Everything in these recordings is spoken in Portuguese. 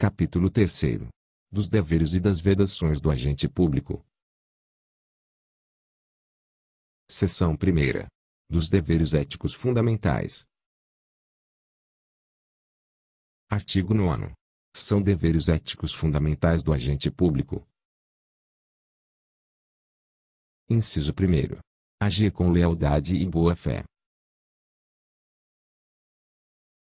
Capítulo 3 Dos deveres e das vedações do agente público. Seção 1 Dos deveres éticos fundamentais. Artigo 9. São deveres éticos fundamentais do agente público. Inciso 1. Agir com lealdade e boa-fé.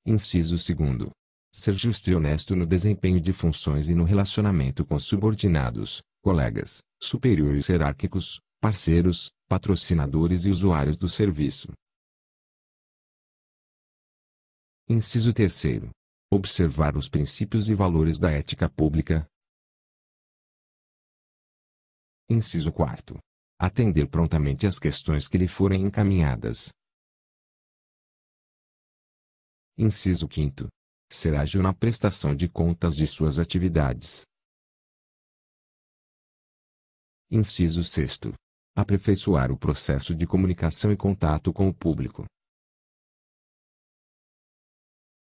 Inciso 2 ser justo e honesto no desempenho de funções e no relacionamento com subordinados, colegas, superiores hierárquicos, parceiros, patrocinadores e usuários do serviço. Inciso 3. Observar os princípios e valores da ética pública. Inciso 4. Atender prontamente às questões que lhe forem encaminhadas. Inciso 5 ser ágil na prestação de contas de suas atividades. Inciso 6. Aperfeiçoar o processo de comunicação e contato com o público.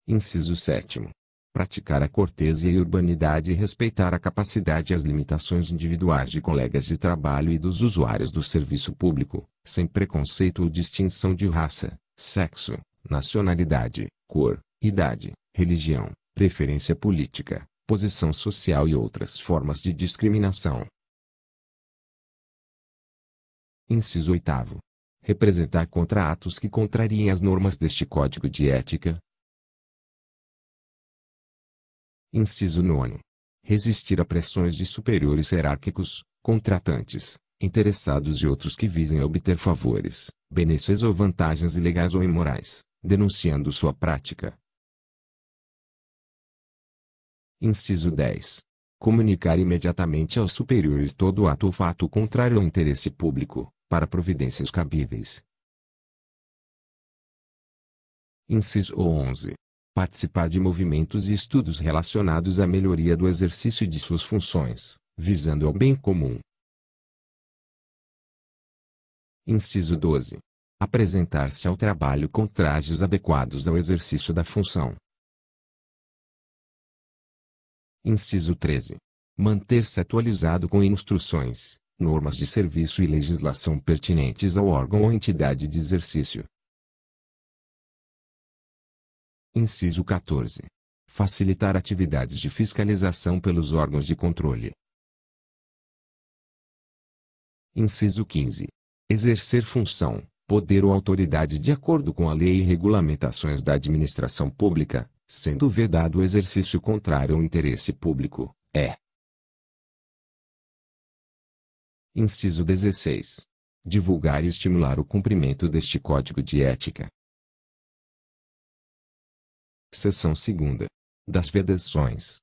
Inciso 7. Praticar a cortesia e urbanidade e respeitar a capacidade e as limitações individuais de colegas de trabalho e dos usuários do serviço público, sem preconceito ou distinção de raça, sexo, nacionalidade, cor, idade, religião, preferência política, posição social e outras formas de discriminação. Inciso 8. Representar contra atos que contrariem as normas deste Código de Ética. Inciso 9. Resistir a pressões de superiores hierárquicos, contratantes, interessados e outros que visem obter favores, benesses ou vantagens ilegais ou imorais, denunciando sua prática, Inciso 10. Comunicar imediatamente aos superiores todo ato ou fato contrário ao interesse público, para providências cabíveis. Inciso 11. Participar de movimentos e estudos relacionados à melhoria do exercício de suas funções, visando ao bem comum. Inciso 12. Apresentar-se ao trabalho com trajes adequados ao exercício da função, Inciso 13. Manter-se atualizado com instruções, normas de serviço e legislação pertinentes ao órgão ou entidade de exercício. Inciso 14. Facilitar atividades de fiscalização pelos órgãos de controle. Inciso 15. Exercer função, poder ou autoridade de acordo com a lei e regulamentações da administração pública, sendo vedado o exercício contrário ao interesse público, é. Inciso 16. Divulgar e estimular o cumprimento deste Código de Ética. Seção 2. Das vedações.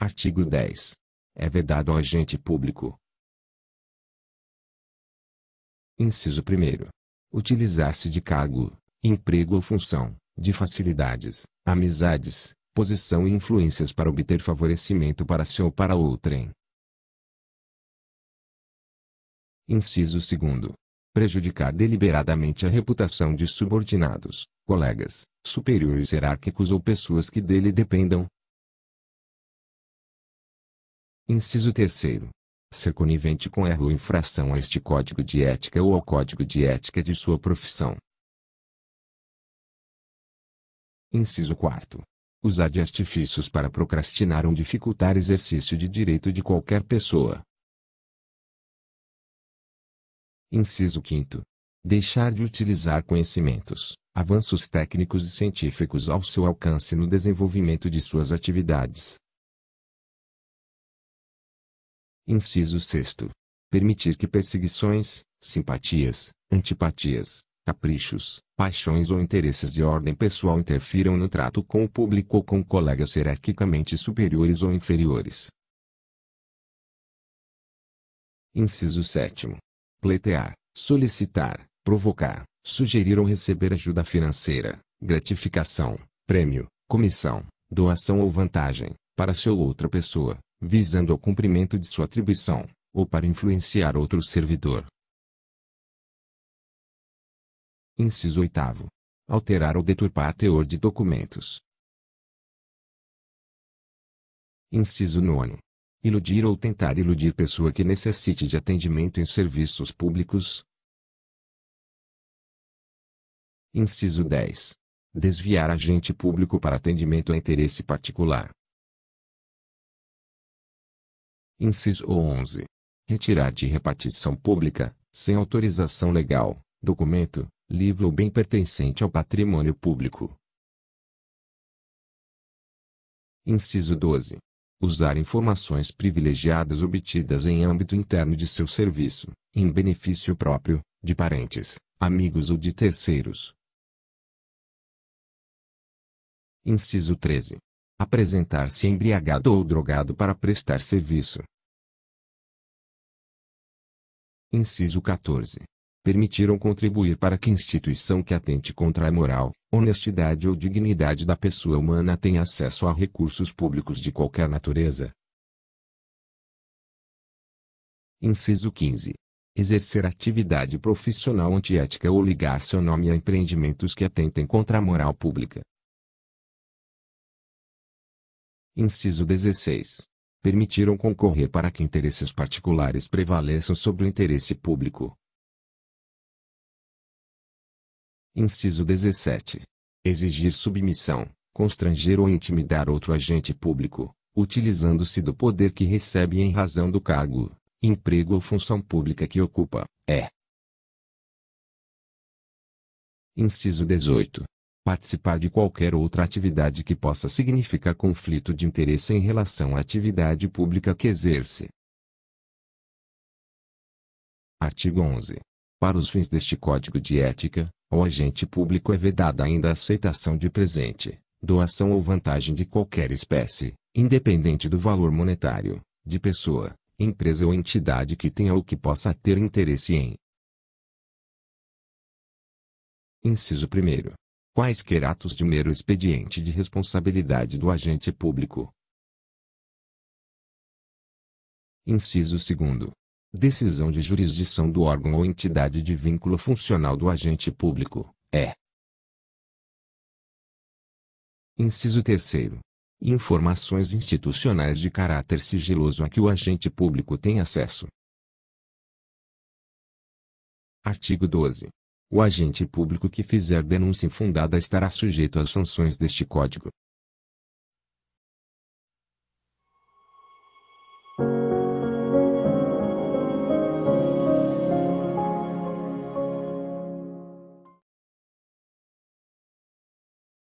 Artigo 10. É vedado ao agente público. Inciso 1. Utilizar-se de cargo, emprego ou função, de facilidades, amizades, posição e influências para obter favorecimento para si ou para outrem. Inciso 2. Prejudicar deliberadamente a reputação de subordinados, colegas, superiores hierárquicos ou pessoas que dele dependam. Inciso 3. Ser conivente com erro ou infração a este código de ética ou ao código de ética de sua profissão, Inciso 4. Usar de artifícios para procrastinar ou dificultar exercício de direito de qualquer pessoa. Inciso 5. Deixar de utilizar conhecimentos, avanços técnicos e científicos ao seu alcance no desenvolvimento de suas atividades. Inciso 6. Permitir que perseguições, simpatias, antipatias, caprichos, paixões ou interesses de ordem pessoal interfiram no trato com o público ou com colegas hierarquicamente superiores ou inferiores. Inciso 7. Pleitear, solicitar, provocar, sugerir ou receber ajuda financeira, gratificação, prêmio, comissão, doação ou vantagem, para seu ou outra pessoa, visando ao cumprimento de sua atribuição, ou para influenciar outro servidor, Inciso 8. Alterar ou deturpar teor de documentos. Inciso 9. Iludir ou tentar iludir pessoa que necessite de atendimento em serviços públicos. Inciso 10. Desviar agente público para atendimento a interesse particular. Inciso 11. Retirar de repartição pública, sem autorização legal, documento, livre ou bem pertencente ao patrimônio público. Inciso 12. Usar informações privilegiadas obtidas em âmbito interno de seu serviço, em benefício próprio, de parentes, amigos ou de terceiros. Inciso 13. Apresentar-se embriagado ou drogado para prestar serviço. Inciso 14 permitiram contribuir para que instituição que atente contra a moral, honestidade ou dignidade da pessoa humana tenha acesso a recursos públicos de qualquer natureza. Inciso 15. Exercer atividade profissional antiética ou ligar seu nome a empreendimentos que atentem contra a moral pública. Inciso 16. Permitiram concorrer para que interesses particulares prevaleçam sobre o interesse público, Inciso 17. Exigir submissão, constranger ou intimidar outro agente público, utilizando-se do poder que recebe em razão do cargo, emprego ou função pública que ocupa, é. Inciso 18. Participar de qualquer outra atividade que possa significar conflito de interesse em relação à atividade pública que exerce. Artigo 11. Para os fins deste Código de Ética, ao agente público é vedada ainda a aceitação de presente, doação ou vantagem de qualquer espécie, independente do valor monetário, de pessoa, empresa ou entidade que tenha ou que possa ter interesse em. Inciso 1. Quaisquer atos de mero expediente de responsabilidade do agente público. Inciso 2 decisão de jurisdição do órgão ou entidade de vínculo funcional do agente público, é. Inciso 3. Informações institucionais de caráter sigiloso a que o agente público tem acesso. Artigo 12. O agente público que fizer denúncia infundada estará sujeito às sanções deste Código.